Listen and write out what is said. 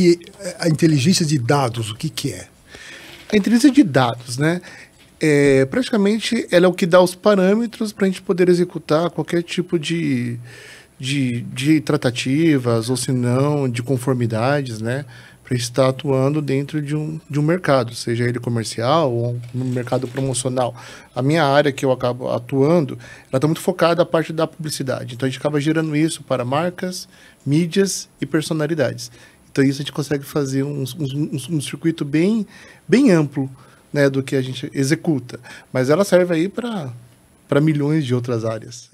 que eh, a inteligência de dados, o que, que é? A inteligência de dados, né? É, praticamente ela é o que dá os parâmetros para a gente poder executar qualquer tipo de, de, de tratativas, ou se não, de conformidades, né? Para estar atuando dentro de um, de um mercado, seja ele comercial ou no mercado promocional. A minha área que eu acabo atuando, ela está muito focada na parte da publicidade. Então a gente acaba gerando isso para marcas, mídias e personalidades. Então isso a gente consegue fazer um, um, um circuito bem, bem amplo né, do que a gente executa. Mas ela serve aí para milhões de outras áreas.